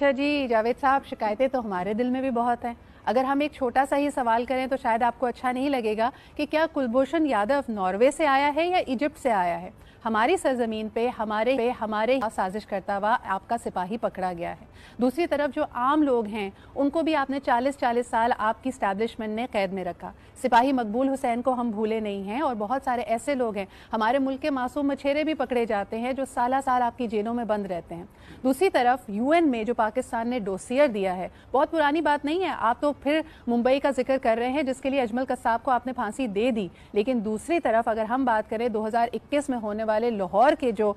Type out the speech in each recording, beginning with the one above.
अच्छा जी जावेद साहब शिकायतें तो हमारे दिल में भी बहुत हैं अगर हम एक छोटा सा ही सवाल करें तो शायद आपको अच्छा नहीं लगेगा कि क्या कुलभूषण यादव नॉर्वे से आया है या इजिप्ट से आया है हमारी सरजमीन पे हमारे पे हमारे साजिश करता हुआ आपका सिपाही पकड़ा गया है दूसरी तरफ जो आम लोग हैं उनको भी आपने 40-40 साल आपकी स्टैब्लिशमेंट ने कैद में रखा सिपाही मकबूल हुसैन को हम भूले नहीं हैं और बहुत सारे ऐसे लोग हैं हमारे मुल्क के मासूम मछेरे भी पकड़े जाते हैं जो साल साल आपकी जेलों में बंद रहते हैं दूसरी तरफ यू में जो पाकिस्तान ने डोसियर दिया है बहुत पुरानी बात नहीं है आप तो फिर मुंबई का जिक्र कर रहे हैं जिसके लिए अजमल कसाब को आपने फांसी दे दी लेकिन दूसरी तरफ अगर हम बात करें दो में होने वाले लाहौर के जो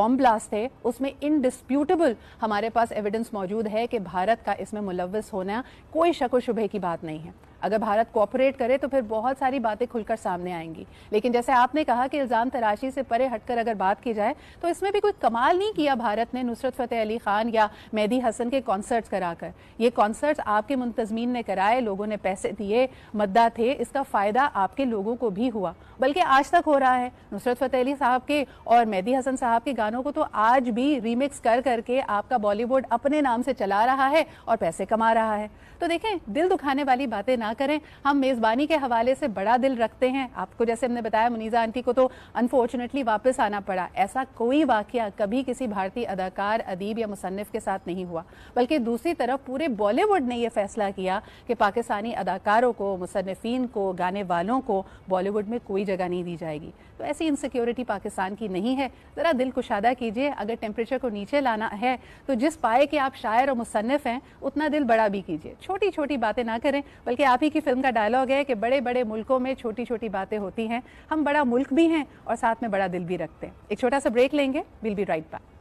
बॉम्ब ब्लास्ट थे उसमें इनडिस्प्यूटेबल हमारे पास एविडेंस मौजूद है कि भारत का इसमें मुलविस होना कोई शक शुभे की बात नहीं है अगर भारत कोऑपरेट करे तो फिर बहुत सारी बातें खुलकर सामने आएंगी लेकिन जैसे आपने कहा कि इल्ज़ाम तराशी से परे हटकर अगर बात की जाए तो इसमें भी कोई कमाल नहीं किया भारत ने नुसरत फ़तेह अली ख़ान या मेहदी हसन के कॉन्सर्ट्स कराकर ये कॉन्सर्ट्स आपके मुंतजमीन ने कराए लोगों ने पैसे दिए मद्दा थे इसका फ़ायदा आपके लोगों को भी हुआ बल्कि आज तक हो रहा है नुसरत फ़तेह अली साहब के और मेहदी हसन साहब के गानों को तो आज भी रीमिक्स कर करके आपका बॉलीवुड अपने नाम से चला रहा है और पैसे कमा रहा है तो देखें दिल दुखाने वाली बातें ना ना करें हम मेज़बानी के हवाले से बड़ा दिल रखते हैं आपको जैसे हमने बताया मुनीजा आंटी को तो अनफॉर्चुनेटली वापस आना पड़ा ऐसा कोई वाक़ कभी किसी भारतीय अदाकार अदीब या मुसनफ़ के साथ नहीं हुआ बल्कि दूसरी तरफ पूरे बॉलीवुड ने यह फैसला किया कि पाकिस्तानी अदाकारों को मुसनफिन को गाने वालों को बॉलीवुड में कोई जगह नहीं दी जाएगी तो ऐसी इनसिक्योरिटी पाकिस्तान की नहीं है ज़रा दिल कुशादा कीजिए अगर टेम्परेचर को नीचे लाना है तो जिस पाए कि आप शायर और मुसनफ़ हैं उतना दिल बड़ा भी कीजिए छोटी छोटी बातें ना करें बल्कि आप आप ही की फिल्म का डायलॉग है कि बड़े बड़े मुल्कों में छोटी छोटी बातें होती हैं हम बड़ा मुल्क भी हैं और साथ में बड़ा दिल भी रखते हैं एक छोटा सा ब्रेक लेंगे विल बी राइट बैक